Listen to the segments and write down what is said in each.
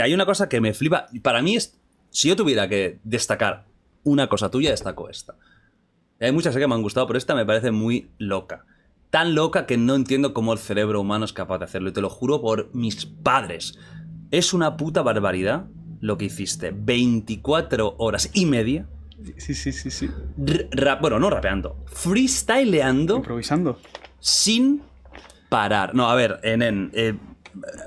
Hay una cosa que me flipa. Para mí, es, si yo tuviera que destacar una cosa tuya, destaco esta. Hay muchas que me han gustado, pero esta me parece muy loca. Tan loca que no entiendo cómo el cerebro humano es capaz de hacerlo. Y te lo juro por mis padres. Es una puta barbaridad lo que hiciste. 24 horas y media. Sí, sí, sí, sí. bueno, no rapeando. Freestyleando. Improvisando. Sin parar. No, a ver, en Eh,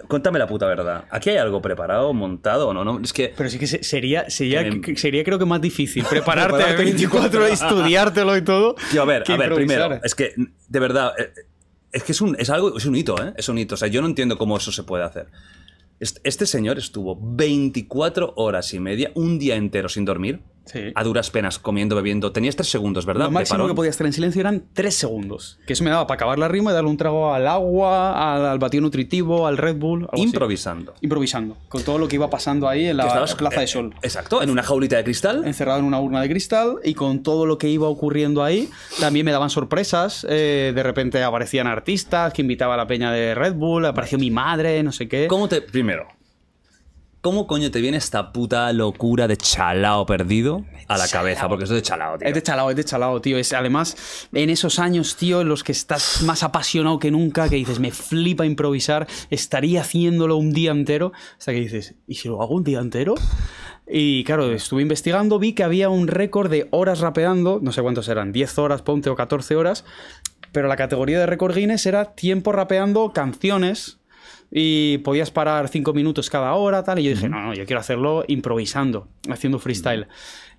Cuéntame la puta verdad. ¿Aquí hay algo preparado, montado o no? no? Es que... Pero sí que sería, em, sería, creo que más difícil prepararte, a 24 estudiártelo y todo. Yo, a ver, a ver, primero, es que, de verdad, eh, eh, es que es un, es algo, es un hito, ¿eh? Es un hito. O sea, yo no entiendo cómo eso se puede hacer. Este señor estuvo 24 horas y media, un día entero sin dormir, a duras penas, comiendo, bebiendo. Tenías tres segundos, ¿verdad? Lo máximo que podía estar en silencio eran tres segundos. Que eso me daba para acabar la rima y darle un trago al agua, al, batido nutritivo, al Red Bull. Improvisando. Improvisando. Con todo lo que iba pasando ahí en la, Plaza de eh, Sol. Exacto, en una jaulita de cristal. Encerrado en una urna de cristal y con todo lo que iba ocurriendo ahí. También me daban sorpresas. Eh, de repente aparecían artistas que invitaba a la peña de Red Bull. Apareció mi madre, no sé qué. ¿Cómo te. Primero, ¿Cómo coño te viene esta puta locura de chalao perdido a la cabeza? Porque eso es de chalao, tío. Es de chalao, es de chalao, tío. Es, además, en esos años, tío, en los que estás más apasionado que nunca, que dices, me flipa improvisar, estaría haciéndolo un día entero, sea, que dices, ¿y si lo hago un día entero? Y claro, estuve investigando, vi que había un récord de horas rapeando, no sé cuántos eran, 10 horas, ponte, o 14 horas, pero la categoría de récord Guinness era tiempo rapeando canciones y podías parar cinco minutos cada hora, tal. Y yo dije, no, no, yo quiero hacerlo improvisando, haciendo freestyle.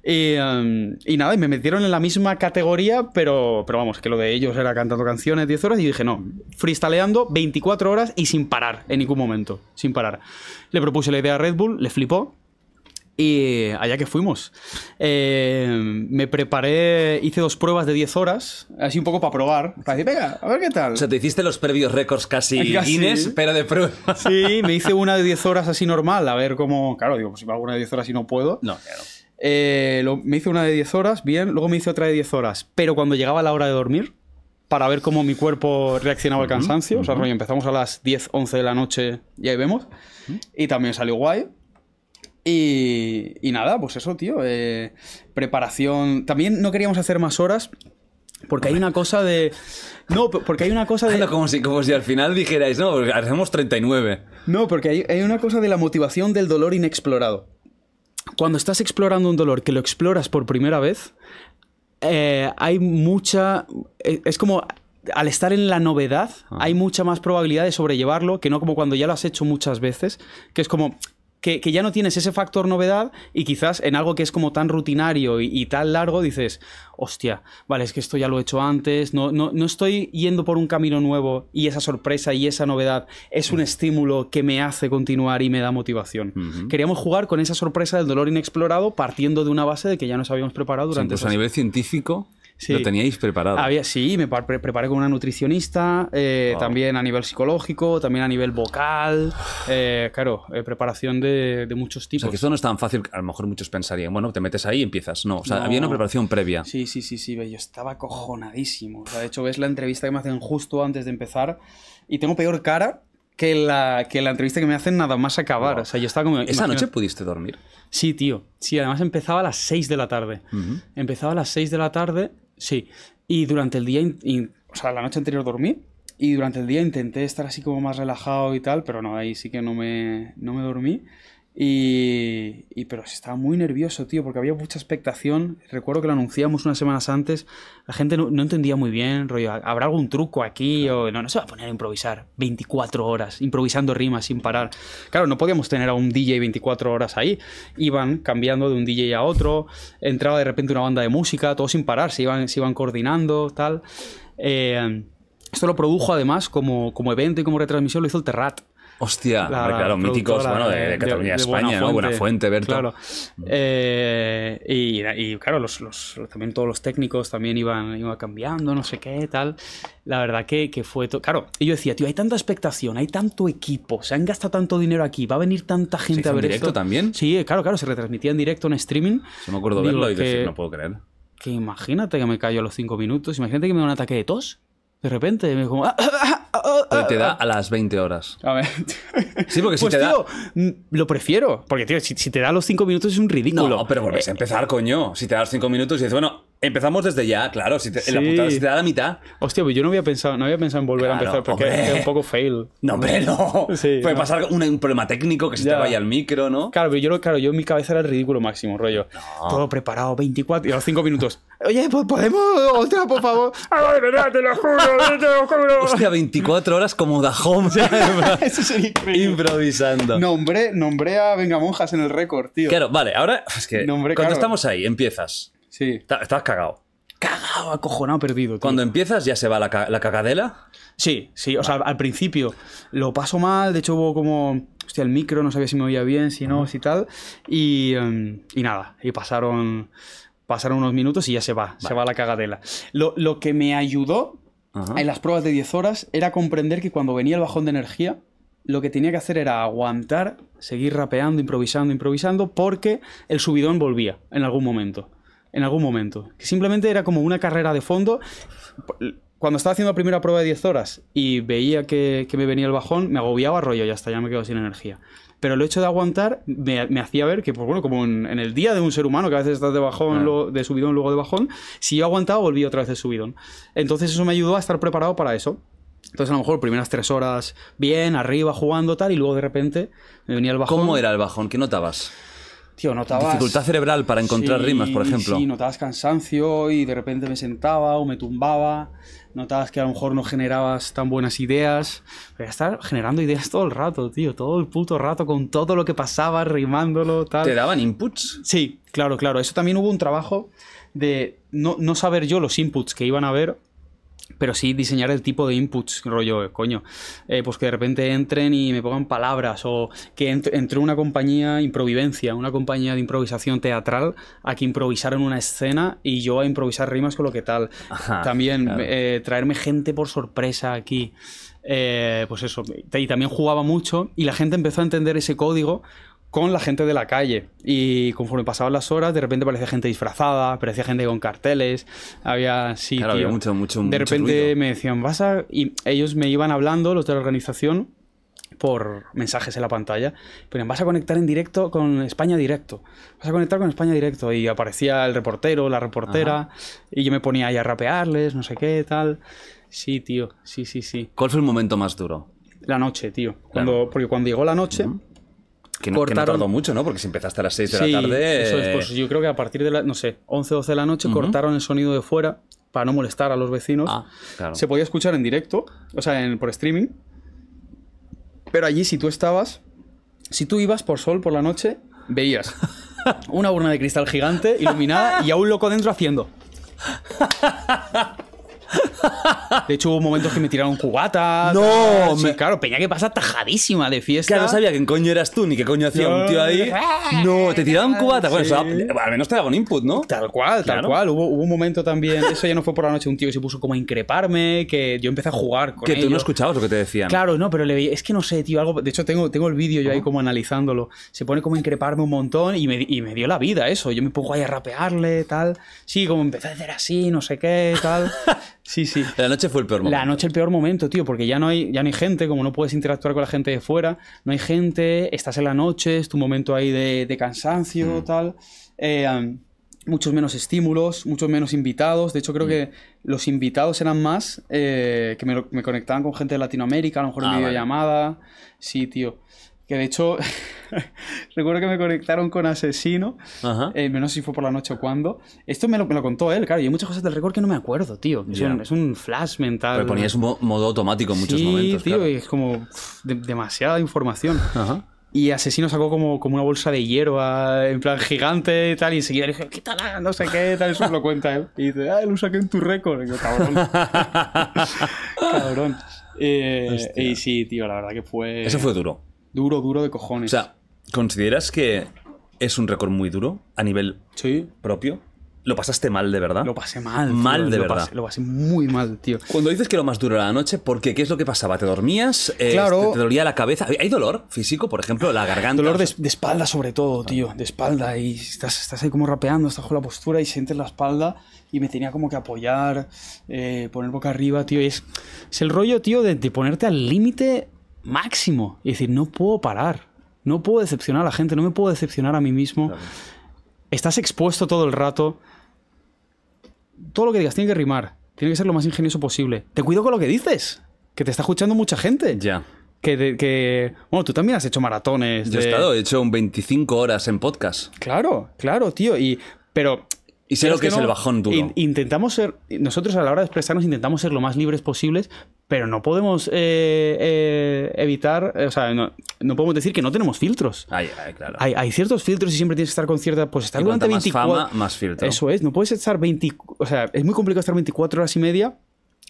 Em, y, nada, y me metieron en la misma categoría, pero, pero vamos, que lo de ellos era cantando canciones 10 horas. Y dije, no, freestaleando 24 horas y sin parar en ningún momento, sin parar. Le propuse la idea a Red Bull, le flipó. Y allá que fuimos. Eh, me preparé, hice dos pruebas de 10 horas, así un poco para probar. Para decir, venga, a ver qué tal. O sea, te hiciste los previos récords casi, casi. pero de prueba. Sí, me hice una de 10 horas así normal, a ver cómo. Claro, digo, pues si me hago una de 10 horas y no puedo. No, claro. Eh, me hice una de 10 horas, bien, luego me hice otra de 10 horas, pero cuando llegaba la hora de dormir, para ver cómo mi cuerpo reaccionaba al cansancio, o sea, rollo, empezamos a las 10, 11 de la noche y ahí vemos, y también salió guay. Y, nada, pues eso, tío. Eh, preparación. También no queríamos hacer más horas porque hay una cosa de. No, porque hay una cosa de. Como si, como al final dijerais, no, porque hacemos 39. No, porque hay, una cosa de la motivación del dolor inexplorado. Cuando estás explorando un dolor que lo exploras por primera vez, eh, hay mucha. Eh, es como. Al estar en la novedad, ah. hay mucha más probabilidad de sobrellevarlo que no como cuando ya lo has hecho muchas veces, que es como, que, ya no tienes ese factor novedad y quizás en algo que es como tan rutinario y, tan largo dices, hostia, vale, es que esto ya lo he hecho antes, no, no, no, estoy yendo por un camino nuevo y esa sorpresa y esa novedad es un mm. estímulo que me hace continuar y me da motivación. Queríamos jugar con esa sorpresa del dolor inexplorado partiendo de una base de que ya nos habíamos preparado durante... Pues a nivel científico ¿Lo teníais preparado? Había, sí, me preparé con una nutricionista, eh, también a nivel psicológico, también a nivel vocal, eh, claro, eh, preparación de, muchos tipos. O sea, que eso no es tan fácil, a lo mejor muchos pensarían, bueno, te metes ahí y empiezas. No, o sea, había una preparación previa. Sí, sí, sí, sí, yo estaba cojonadísimo. O sea, de hecho, ves la entrevista que me hacen justo antes de empezar y tengo peor cara que la, que la entrevista que me hacen nada más acabar. O sea, yo estaba como... ¿Esa noche pudiste dormir? Sí, tío. Sí, además empezaba a las 6 de la tarde. Empezaba a las 6 de la tarde Sí. Y durante el día, o sea, la noche anterior dormí y durante el día intenté estar así como más relajado y tal, pero no, ahí sí que no me, no me dormí. Y, y, pero estaba muy nervioso, tío, porque había mucha expectación. Recuerdo que lo anunciamos unas semanas antes. La gente no, entendía muy bien, rollo, ¿habrá algún truco aquí? O, no, no se va a poner a improvisar 24 horas, improvisando rimas sin parar. Claro, no podíamos tener a un DJ 24 horas ahí. Iban cambiando de un DJ a otro, entraba de repente una banda de música, todo sin parar, se iban, se iban coordinando, tal. Eh, esto lo produjo además como, como evento y como retransmisión, lo hizo el Terrat Hostia, claro, míticos bueno, de, Cataluña, España, ¿no? Buena Fuente, Berto. Claro. Eh, y, claro, también todos los técnicos también iban, cambiando, no sé qué, tal. La verdad que, fue todo. Claro, y yo decía, tío, hay tanta expectación, hay tanto equipo, se han gastado tanto dinero aquí, va a venir tanta gente a ver en directo también? Sí, claro, claro, se retransmitía en directo en streaming. Yo me acuerdo de verlo y decir, no puedo creer. Que imagínate que me callo a los cinco minutos, imagínate que me da un ataque de tos. De repente me como. Ah, ah, ah, te da a las 20 horas. A ver. Sí, porque si pues te tío, da... Mm, lo prefiero. Porque, tío, si, te da los 5 minutos es un ridículo. No, pero volvés a empezar, coño. Si te das 5 minutos y dices, bueno, Empezamos desde ya, claro. Si te, la da la mitad. Hostia, pues yo no había pensado, no había pensado en volver a empezar porque es un poco fail. No, hombre, no. Puede pasar un, problema técnico que se te vaya el micro, ¿no? Claro, pero yo, claro, yo en mi cabeza era el ridículo máximo, rollo. Todo preparado, 24 y a los 5 minutos. Oye, pues podemos otra, por favor. te lo juro, te lo juro. Hostia, 24 horas como da home. Eso es Improvisando. Nombré, nombré a Monjas en el récord, tío. Claro, vale, ahora es que cuando estamos ahí, empiezas. Sí. cagado. Cagado, acojonado, perdido. Cuando empiezas ya se va la, la cagadela. Sí, sí, o sea, al principio lo paso mal, de hecho hubo como, hostia, el micro, no sabía si me oía bien, si no, si tal, em, y, nada, y pasaron, pasaron unos minutos y ya se va, se va la cagadela. Lo, que me ayudó en las pruebas de 10 horas era comprender que cuando venía el bajón de energía, lo que tenía que hacer era aguantar, seguir rapeando, improvisando, improvisando, porque el subidón volvía en algún momento en algún momento. Que simplemente era como una carrera de fondo. Cuando estaba haciendo la primera prueba de 10 horas y veía que, me venía el bajón, me agobiaba rollo y hasta ya me quedaba sin energía. Pero el hecho de aguantar me, hacía ver que, pues bueno, como en, el día de un ser humano, que a veces estás de bajón, de subidón, luego de bajón, si yo aguantaba, volví otra vez de subidón. Entonces eso me ayudó a estar preparado para eso. Entonces, a lo mejor primeras tres horas bien, arriba, jugando, tal, y luego de repente me venía el bajón. ¿Cómo era el bajón? ¿Qué notabas? Dificultad cerebral para encontrar rimas, por ejemplo. Sí, notabas cansancio y de repente me sentaba o me tumbaba. Notabas que a lo mejor no generabas tan buenas ideas. Pero estar generando ideas todo el rato, tío. Todo el puto rato con todo lo que pasaba, rimándolo, tal. ¿Te daban inputs? Sí, claro, claro. Eso también hubo un trabajo de no, no saber yo los inputs que iban a haber pero sí diseñar el tipo de inputs, rollo, coño, eh, pues que de repente entren y me pongan palabras, o que entre, una compañía improvivencia, una compañía de improvisación teatral, a que improvisaron una escena y yo a improvisar rimas con lo que tal. También eh, traerme gente por sorpresa aquí. Eh, pues eso, y también jugaba mucho y la gente empezó a entender ese código con la gente de la calle. Y conforme pasaban las horas, de repente parecía gente disfrazada, parecía gente con carteles, había sí, había mucho, mucho, de repente me decían, vas a... Y ellos me iban hablando, los de la organización, por mensajes en la pantalla, pero vas a conectar en directo con España Directo, vas a conectar con España Directo y aparecía el reportero, la reportera, y yo me ponía ahí a rapearles, no sé qué, tal. Sí, tío, sí, sí, sí. ¿Cuál fue el momento más duro? La noche, tío. Cuando, porque cuando llegó la noche... Que no, tardó mucho, ¿no? Porque si empezaste a las 6 de la tarde. Eso pues yo creo que a partir de no sé, 11, 12 de la noche cortaron el sonido de fuera para no molestar a los vecinos. Ah, Se podía escuchar en directo, o sea, por streaming. Pero allí, si tú estabas, si tú ibas por sol por la noche, veías una urna de cristal gigante, iluminada, y a un loco dentro haciendo. De hecho, hubo momentos que me tiraron cubatas. No, ah, me... claro, Peña que pasa tajadísima de fiesta. Claro, no sabía que coño eras tú ni qué coño hacía un tío ahí. No, te tiraban cubatas. Bueno, al menos te daban input, ¿no? Tal cual, tal cual. Hubo, un momento también, eso ya no fue por la noche, un tío se puso como a increparme, que yo empecé a jugar con Que tú no escuchabas lo que te decían. Claro, no, pero le es que no sé, tío, algo. De hecho, tengo, tengo el vídeo yo ahí como analizándolo. Se pone como a increparme un montón y me, y me dio la vida eso. Yo me pongo ahí a rapearle, tal. Sí, como empecé a hacer así, no sé qué, tal. Sí, sí. La noche fue el peor momento. La noche el peor momento, tío, porque ya no hay, ya no hay gente, como no puedes interactuar con la gente de fuera, no hay gente, estás en la noche, es tu momento ahí de, de cansancio, mm. tal. Eh, muchos menos estímulos, muchos menos invitados. De hecho, creo mm. que los invitados eran más eh, que me, conectaban con gente de Latinoamérica, a lo mejor ah, en videollamada. Sí, tío que de hecho recuerdo que me conectaron con Asesino, menos eh, menos si fue por la noche o cuando Esto me lo, me contó él, claro, y hay muchas cosas del récord que no me acuerdo, tío. Es, un, flash mental. Pero ponías un modo automático en muchos sí, tío, y es como demasiada información. Ajá. Y Asesino sacó como, como una bolsa de hierba, en plan gigante y tal. Y enseguida le dije, ¿qué tal? Ah, no sé qué, tal. Eso lo cuenta él. Y dice, ah, lo saqué en tu récord. Y yo, cabrón. cabrón. Eh, y sí, tío, la verdad que fue. Eso fue duro. Duro, duro de cojones. O sea, ¿consideras que es un récord muy duro a nivel propio? ¿Lo pasaste mal de verdad? Lo pasé mal. mal de lo verdad. lo pasé muy mal, tío. Cuando dices que lo más duro era la noche, ¿por qué? ¿Qué es lo que pasaba? ¿Te dormías? Eh, claro. ¿Te dolía la cabeza? ¿Hay dolor físico, por ejemplo? ¿La garganta? Dolor de, espalda, sobre todo, tío. De espalda. Y estás, estás ahí como rapeando, estás con la postura y sientes la espalda. Y me tenía como que apoyar, eh, poner boca arriba, tío. es, es el rollo, tío, de ponerte al límite máximo. y decir, no puedo parar. No puedo decepcionar a la gente, no me puedo decepcionar a mí mismo. Estás expuesto todo el rato. Todo lo que digas tiene que rimar. Tiene que ser lo más ingenioso posible. Te cuido con lo que dices. Que te está escuchando mucha gente. Ya. Que, bueno, tú también has hecho maratones. Yo he estado, he hecho un 25 horas en podcast. Claro, claro, tío. Y, pero. Y sé lo que, es el bajón duro. intentamos ser. Nosotros a la hora de expresarnos intentamos ser lo más libres posibles, pero no podemos eh, eh, evitar, eh, o sea, no, podemos decir que no tenemos filtros. hay, ciertos filtros y siempre tienes que estar con cierta, pues estar durante más fama, más filtro. Eso es, no puedes estar 20, o sea, es muy complicado estar 24 horas y media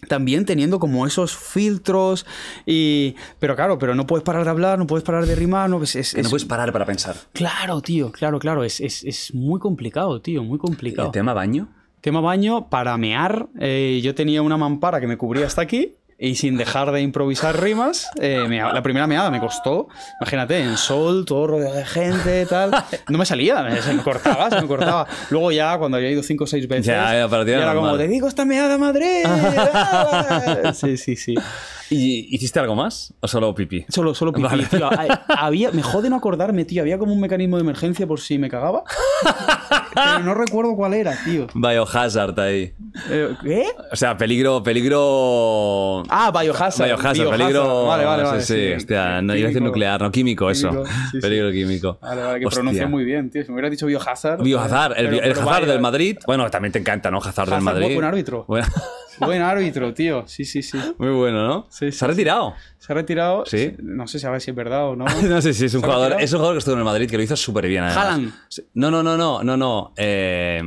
también teniendo como esos filtros y pero claro pero no puedes parar de hablar no puedes parar de rimar no pues, puedes parar para pensar claro tío claro claro es, es, muy complicado tío muy complicado el tema baño tema baño para mear yo tenía una mampara que me cubría hasta aquí y sin dejar de improvisar rimas. Eh, la primera meada me costó, imagínate, en sol, todo rodeado de gente, tal. No me salía, me, se me cortaba, se me cortaba. Luego ya, cuando había ido cinco o seis veces, ya, era como, te digo esta meada madre. sí, sí, sí. ¿Y hiciste algo más? ¿O solo pipí? Solo, solo pipí. había, me jode no acordarme, tío. Había como un mecanismo de emergencia por si me cagaba pero no recuerdo cuál era, tío. Biohazard ahí. ¿Qué? Eh, ¿eh? O sea, peligro, peligro. Ah, Biohazard. Biohazard, peligro. Vale, vale, vale. Sí, hostia, no, decir nuclear, no, químico, eso. peligro químico. Vale, vale, que pronuncia muy bien, tío. Si me hubiera dicho Biohazard. Biohazard, el, el Hazard del Madrid. Bueno, también te encanta, ¿no? Hazard, del Madrid. Buen árbitro. Bueno. Buen árbitro, tío. Sí, sí, sí. Muy bueno, ¿no? se ha retirado. Se ha retirado. Sí. No sé si a es verdad o no. no sé si es un jugador. Es un jugador que estuvo en el Madrid que lo hizo súper bien. Haaland. No, no, no, no, no, no. Eh,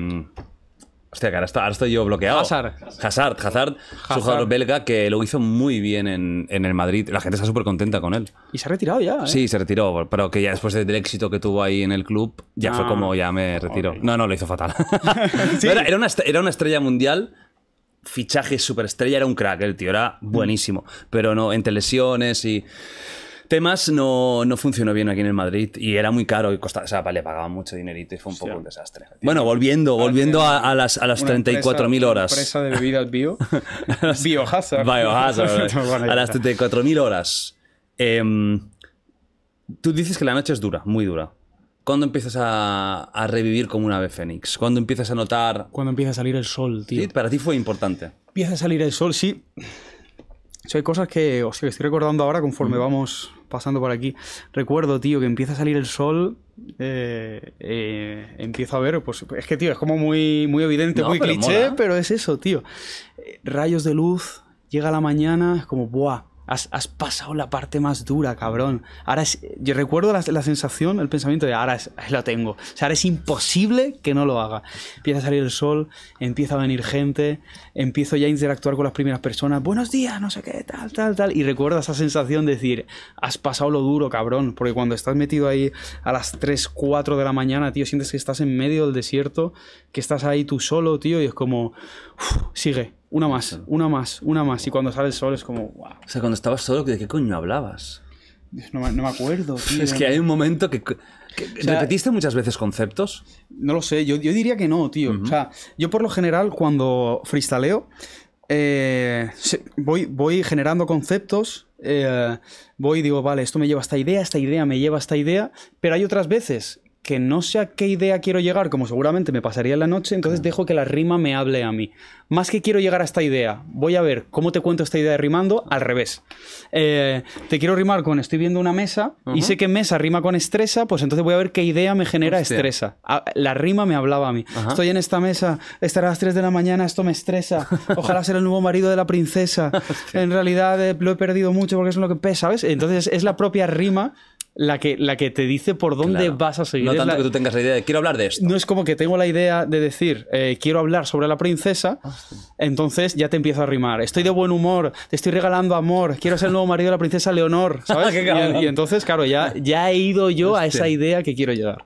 hostia, que ahora, estoy yo bloqueado. Hazard. Hazard, Hazard, un jugador belga que lo hizo muy bien en, el Madrid. La gente está súper contenta con él. Y se ha retirado ya. ¿eh? Sí, se retiró, pero que ya después del éxito que tuvo ahí en el club, ya fue ah. como ya me retiro. No, no, lo hizo fatal. era, era una estrella mundial fichaje superestrella, era un crack el tío, era buenísimo. Pero no, entre lesiones y temas no, no funcionó bien aquí en el Madrid y era muy caro y costaba, o sea, le pagaban mucho dinerito y fue un poco un desastre. Bueno, volviendo, volviendo a, las, a las 34.000 horas. empresa de bebidas bio. Biohazard. Biohazard. a las 34.000 horas. Em, tú dices que la noche es dura, muy dura. ¿Cuándo empiezas a, revivir como una ave fénix? ¿Cuándo empiezas a notar...? Cuando empieza a salir el sol, tío. Sí, para ti fue importante. Empieza a salir el sol, sí. hay cosas que, os estoy recordando ahora conforme vamos pasando por aquí. Recuerdo, tío, que empieza a salir el sol, eh, eh, empiezo a ver, pues es que, tío, es como muy, muy evidente, muy cliché, pero es eso, tío. Eh, rayos de luz, llega la mañana, es como, ¡buah! Has, pasado la parte más dura, cabrón. Ahora es, yo recuerdo la, sensación, el pensamiento de ahora es, lo tengo. O sea, ahora es imposible que no lo haga. Empieza a salir el sol, empieza a venir gente, empiezo ya a interactuar con las primeras personas. Buenos días, no sé qué, tal, tal, tal. Y recuerdo esa sensación de decir, has pasado lo duro, cabrón. Porque cuando estás metido ahí a las 3, 4 de la mañana, tío, sientes que estás en medio del desierto, que estás ahí tú solo, tío, y es como, sigue, una más, una más, una más. Y cuando sale el sol es como, O sea, cuando estabas solo, ¿de qué coño hablabas? No, me acuerdo, tío. es que hay un momento que... ¿Repetiste muchas veces conceptos? No lo sé, yo, yo diría que no, tío. O sea, yo por lo general cuando freestaleo, eh, voy, voy generando conceptos, eh, voy y digo, vale, esto me lleva a esta idea, esta idea me lleva a esta idea, pero hay otras veces que no sé a qué idea quiero llegar, como seguramente me pasaría en la noche, entonces dejo que la rima me hable a mí. Más que quiero llegar a esta idea, voy a ver cómo te cuento esta idea de rimando al revés. Eh, te quiero rimar con estoy viendo una mesa y sé que mesa rima con estresa, pues entonces voy a ver qué idea me genera estresa. Ah, la rima me hablaba a mí. Estoy en esta mesa, estará a las 3 de la mañana, esto me estresa. Ojalá sea el nuevo marido de la princesa. en realidad eh, lo he perdido mucho porque es lo que pesa, ¿sabes? Entonces es la propia rima la que, la que te dice por dónde vas a seguir. No tanto que tú tengas la idea de quiero hablar de esto. No es como que tengo la idea de decir eh, quiero hablar sobre la princesa, entonces ya te empiezo a rimar. Estoy de buen humor, te estoy regalando amor, quiero ser el nuevo marido de la princesa Leonor, ¿sabes? y, entonces, claro, ya, ya he ido yo a esa idea que quiero llegar.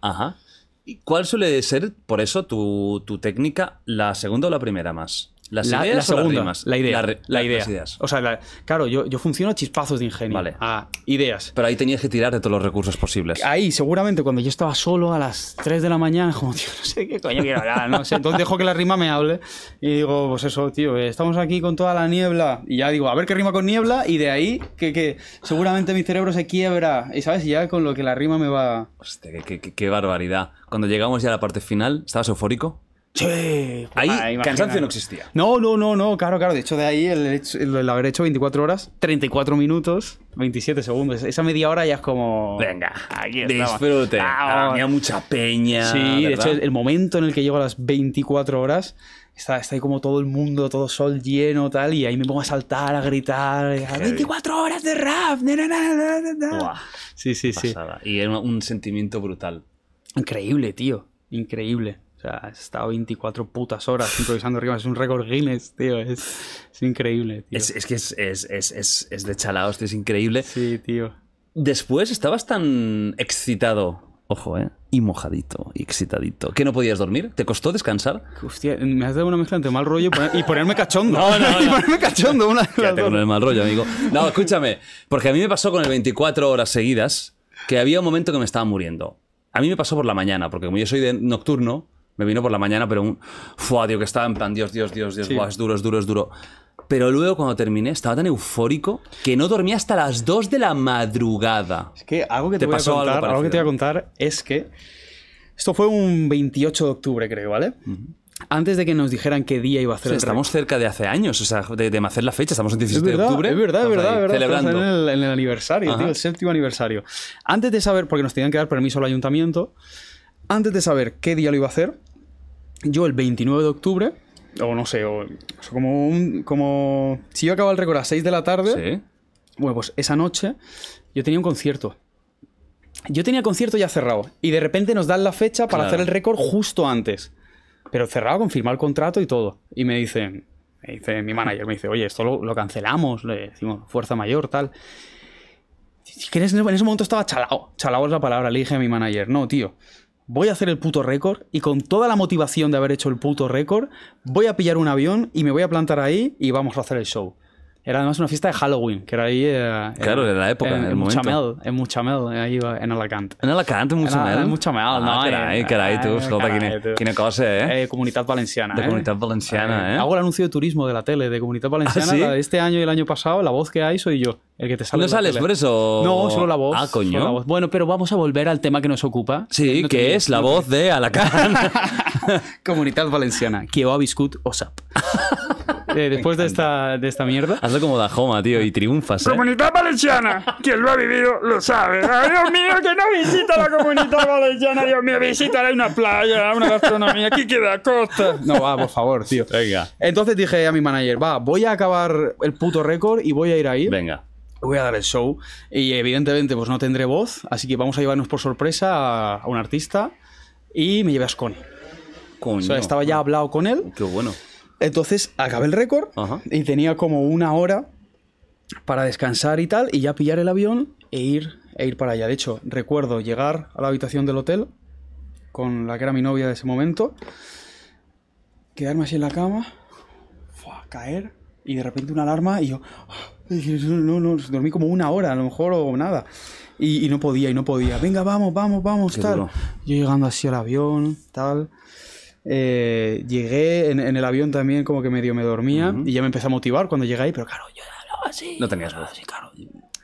cuál suele ser, por eso, tu técnica, la segunda o la primera más? la, segunda, más La idea. La, idea. O sea, claro, yo, funciono a chispazos de ingenio. Vale. A ideas. Pero ahí tenías que tirar de todos los recursos posibles. Ahí, seguramente, cuando yo estaba solo a las 3 de la mañana, como, tío, no sé qué coño quiero hablar, no sé. Entonces dejo que la rima me hable y digo, pues eso, tío, eh, estamos aquí con toda la niebla. Y ya digo, a ver qué rima con niebla y de ahí que, que seguramente mi cerebro se quiebra. Y sabes, ya con lo que la rima me va. Hostia, qué, qué barbaridad. Cuando llegamos ya a la parte final, ¿estabas eufórico? Che, Ahí ah, cansancio no existía. No, no, no, no, claro, claro. De hecho, de ahí el, haber hecho 24 horas, 34 minutos, 27 segundos. Esa media hora ya es como. Venga, aquí Disfrute. había ah, mucha peña. Sí, de hecho, el, momento en el que llego a las 24 horas. Está, está, ahí como todo el mundo, todo sol lleno, tal, y ahí me pongo a saltar, a gritar, 24 horas de rap. sí, sí, sí. Y era un sentimiento brutal. Increíble, tío, increíble. O sea, he estado 24 putas horas improvisando rimas. Es un récord Guinness, tío. Es, es increíble, tío. Es, que es, de chalaos, tío. Es increíble. Sí, tío. Después estabas tan excitado. Ojo, ¿eh? Y mojadito, y excitadito. ¿Qué no podías dormir? ¿Te costó descansar? Hostia, me has dado una mezcla entre mal rollo y ponerme cachondo. no, no, Y ponerme cachondo. Una Quédate con el mal rollo, amigo. No, escúchame. Porque a mí me pasó con el 24 horas seguidas que había un momento que me estaba muriendo. A mí me pasó por la mañana, porque como yo soy de nocturno, me vino por la mañana, pero un fuadio que estaba en plan, Dios, Dios, Dios, Dios, es duro, es duro, es duro. Pero luego cuando terminé estaba tan eufórico que no dormía hasta las 2 de la madrugada. Es que algo que te, voy a contar, algo, que te voy a contar es que esto fue un 28 de octubre, creo, ¿vale? Antes de que nos dijeran qué día iba a hacer Estamos cerca de hace años, o sea, de, hacer la fecha, estamos en 17 de octubre. Es verdad, es verdad, es verdad. Celebrando. En el, aniversario, el séptimo aniversario. Antes de saber, porque nos tenían que dar permiso al ayuntamiento, antes de saber qué día lo iba a hacer, yo el 29 de octubre, o no sé, o, como como si yo acababa el récord a 6 de la tarde, bueno, pues esa noche yo tenía un concierto. Yo tenía el concierto ya cerrado y de repente nos dan la fecha para hacer el récord justo antes. Pero cerrado confirmar el contrato y todo. Y me dicen, me dice mi manager, me dice, oye, esto lo, cancelamos, le decimos fuerza mayor, tal. Que en ese momento estaba chalao. Chalao es la palabra, le dije a mi manager, no, tío voy a hacer el puto récord y con toda la motivación de haber hecho el puto récord, voy a pillar un avión y me voy a plantar ahí y vamos a hacer el show. Era además una fiesta de Halloween, que era ahí... Eh, claro, en, la época, en, el en momento. Muchamel, en Muchamel, ahí en Alacant. En Alacant, en Muchamel? En, Muchamel, ah, no? Carai, carai, tu, escolta, carai, quina, tu. quina cosa, eh? eh? Comunitat Valenciana, De eh? Comunitat Valenciana, eh? eh? Hago el anuncio de turismo de la tele de Comunitat Valenciana. ¿Ah, sí? la de este año y el año pasado, la voz que hay soy yo, el que te sale No sales tele. por eso. No, solo la voz. Ah, coño. La voz. Bueno, pero vamos a volver al tema que nos ocupa. Sí, no que es és la voz de Alacant. Comunitat Valenciana, que ho ha viscut OSAP. Eh, después de esta, de esta mierda. Hazlo como Dajoma, tío, y triunfas. ¿eh? Comunidad Valenciana, quien lo ha vivido lo sabe. Dios mío, que no visita la Comunidad Valenciana, Dios mío, Visitaré una playa, una gastronomía, aquí queda costa. No, va, por favor, tío. Venga. Entonces dije a mi manager, va, voy a acabar el puto récord y voy a ir ahí. Venga voy a dar el show y evidentemente pues no tendré voz, así que vamos a llevarnos por sorpresa a, un artista y me llevas con él O sea, estaba ya hablado con él. Qué bueno. Entonces acabé el récord y tenía como una hora para descansar y tal, y ya pillar el avión e ir, e ir para allá. De hecho, recuerdo llegar a la habitación del hotel con la que era mi novia de ese momento, quedarme así en la cama, a caer, y de repente una alarma y yo... No, no, dormí como una hora, a lo mejor, o nada. Y, no podía, y no podía. Venga, vamos, vamos, vamos, tal. Yo llegando así al avión, tal. Eh, llegué en, el avión también, como que medio me dormía y ya me empecé a motivar cuando llegué ahí, pero claro, yo hablaba así. No tenías voz. Así, claro.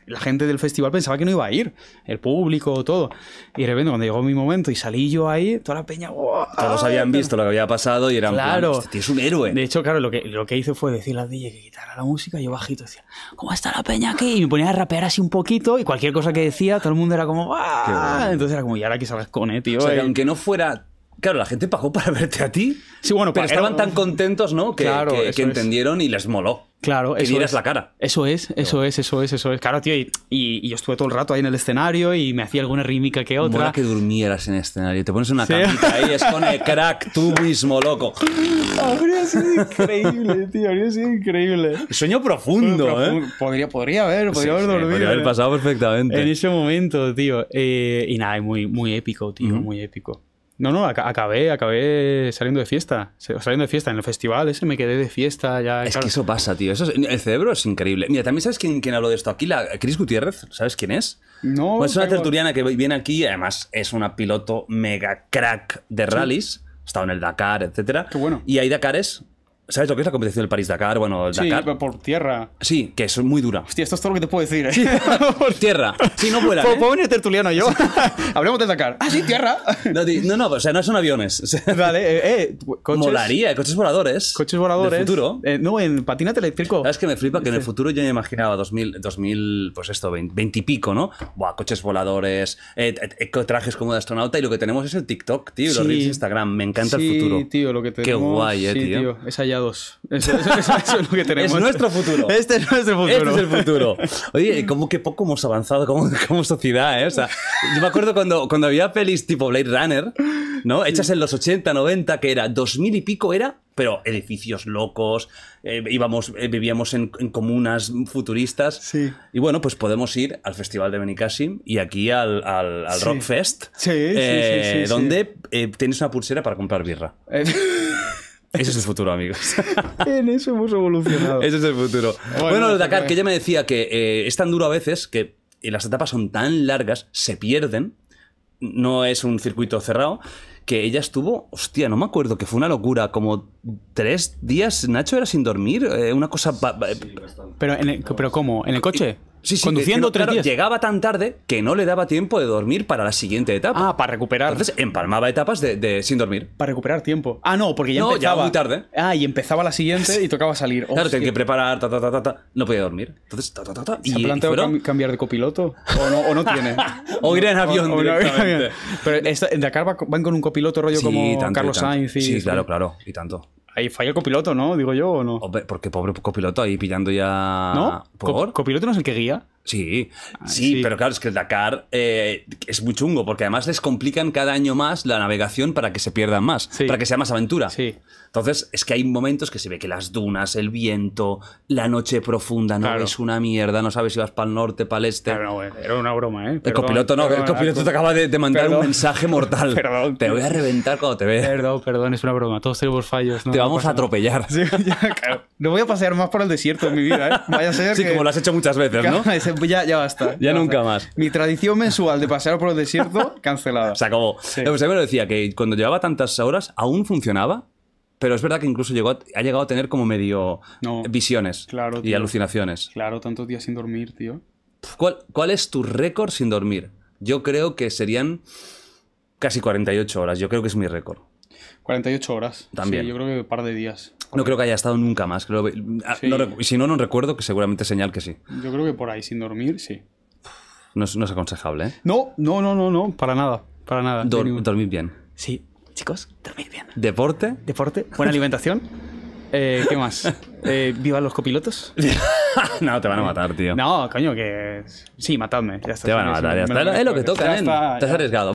La gente del festival pensaba que no iba a ir, el público, todo. Y de repente, cuando llegó mi momento y salí yo ahí, toda la peña. Todos habían visto lo que había pasado y eran. Claro. Tienes un héroe. De hecho, claro, lo que, lo que hice fue decirle a DJ que quitara la música y yo bajito decía, ¿cómo está la peña aquí? Y me ponía a rapear así un poquito y cualquier cosa que decía, todo el mundo era como. ¡Ah! Entonces era como, ¿y ahora qué sabes con, eh, tío? aunque no fuera Claro, la gente pagó para verte a ti. Sí, bueno, pero estaban tan contentos, ¿no? Que, claro, que, entendieron y les moló. Claro, que la cara. Eso es, eso es, eso es, eso es. Claro, tío, y, yo estuve todo el rato ahí en el escenario y me hacía alguna rímica que otra. Mola que durmieras en el escenario, te pones una camita ahí, es con el crack tú mismo, loco. Habría sido increíble, tío, habría sido increíble. Sueño profundo, ¿eh? Podría, podría haber, podría haber dormido. podría pasado perfectamente. En ese momento, tío. Eh, y nada, muy, muy épico, tío, muy épico. No, no, acabé, acabé saliendo de fiesta. Saliendo de fiesta en el festival ese, me quedé de fiesta ya. Es que eso pasa, tío. el cerebro es increíble. Mira, también sabes quién, habló de esto aquí, la Chris Gutiérrez, ¿sabes quién es? No. es una tertuliana que viene aquí y además es una piloto mega crack de rallies. Ha estado en el Dakar, etcétera. Qué bueno. Y hay Dakares ¿Sabes lo que es la competición del París-Dakar? Bueno, el sí, por tierra. Sí, que es muy dura. Hostia, esto es todo lo que te puedo decir. ¿eh? por tierra. Sí, no vuela, ¿eh? ¿Puedo, venir tertuliano yo? Hablemos del Dakar. Ah, sí, tierra. No, no, o sea, no son aviones. vale, eh, eh, coches. Molaría, eh, coches voladores. Coches voladores. futuro. Eh, no, en patinete eléctrico. ¿Sabes que me flipa? Que en el futuro yo me imaginaba 2000, 2000 pues esto, 20, y pico, ¿no? Buah, coches voladores, trajes como de astronauta y lo que tenemos es el TikTok, tío, los Instagram. Me encanta el futuro. tío, lo que Qué guay, eh, tío. Esa es lo que nuestro futuro. Este es nuestro futuro. Este es el futuro. Oye, como que poco hemos avanzado como, como sociedad, ¿eh? O sea, yo me acuerdo cuando, cuando había pelis tipo Blade Runner, ¿no? Hechas en los 80, 90, que era 2000 y pico, era pero edificios locos, eh, íbamos, eh, vivíamos en, comunas futuristas. Sí. Y bueno, pues podemos ir al Festival de Benicassim y aquí al, al, al Rockfest, eh, donde tienes una pulsera para comprar birra. Ese es el futuro, amigos. en eso hemos evolucionado. Ese es el futuro. Bueno, Dakar, que ya me decía que eh, es tan duro a veces que las etapas son tan largas, se pierden, no es un circuito cerrado, que ella estuvo, hostia, no me acuerdo, que fue una locura, como tres días Nacho era sin dormir, eh, una cosa... pero, ¿Pero cómo? ¿En el coche? Sí, sí, conduciendo eh, tres Llegaba tan tarde que no le daba tiempo de dormir para la siguiente etapa. Ah, para recuperar. Entonces empalmaba etapas de, sin dormir. Para recuperar tiempo. Ah, no, porque ya Ya muy tarde. Ah, y empezaba la siguiente y tocaba salir. Claro, que preparar, ta, ta, ta, ta, No podía dormir. Entonces, ta, ta, ta, ¿Se y, ha cambiar de copiloto? ¿O no, tiene? o ir en avión directamente. Pero en van con un copiloto rollo como Carlos Sainz Sí, claro, claro. Y tanto ahí falla el copiloto, ¿no? Digo yo, ¿o no? porque pobre copiloto ahí pillando ya. ¿No? ¿Copiloto no es el que guía? Ah, sí, sí, pero claro, es que el Dakar eh, es muy chungo, porque además les complican cada año más la navegación para que se pierdan más, para que sea más aventura. Sí. Entonces, es que hay momentos que se ve que las dunas, el viento, la noche profunda, no es una mierda, no sabes si vas para el norte, para el este. era una broma, ¿eh? el copiloto no, copiloto te acaba de, mandar un mensaje mortal. Perdón. Te voy a reventar cuando te vea. Perdón, perdón, es una broma, todos tenemos fallos. te vamos a atropellar. Sí, claro. No voy a pasear más por el desierto en mi vida, ¿eh? Vaya a ser. Sí, como lo has hecho muchas veces, ¿no? Pues ya, ya basta. Ya, nunca más. Mi tradición mensual de pasear por el desierto, cancelada. Se acabó. como... Eh, pues lo decía que cuando llevaba tantas horas, aún funcionaba, pero es verdad que incluso llegó ha llegado a tener como medio visiones y alucinaciones. Claro, tantos días sin dormir, tío. ¿Cuál, ¿Cuál es tu récord sin dormir? Yo creo que serían casi 48 horas. Yo creo que es mi récord. 48 horas. También. Sí, yo creo que un par de días. No creo que haya estado nunca más. Creo, ah, si no, no recuerdo que seguramente señal que sí. Yo creo que por ahí, sin dormir, sí. No es, no es aconsejable, ¿eh? No, no, no, no, no, para nada. Para nada. dormir bien. Sí, chicos, dormir bien. Deporte. Deporte. Buena alimentación. Eh, ¿Qué más? Eh, ¿Vivan los copilotos? no, te van a matar, tío. No, coño, que. Sí, matadme. te van a matar, ya está. Es lo que toca, ¿eh? Te has arriesgado.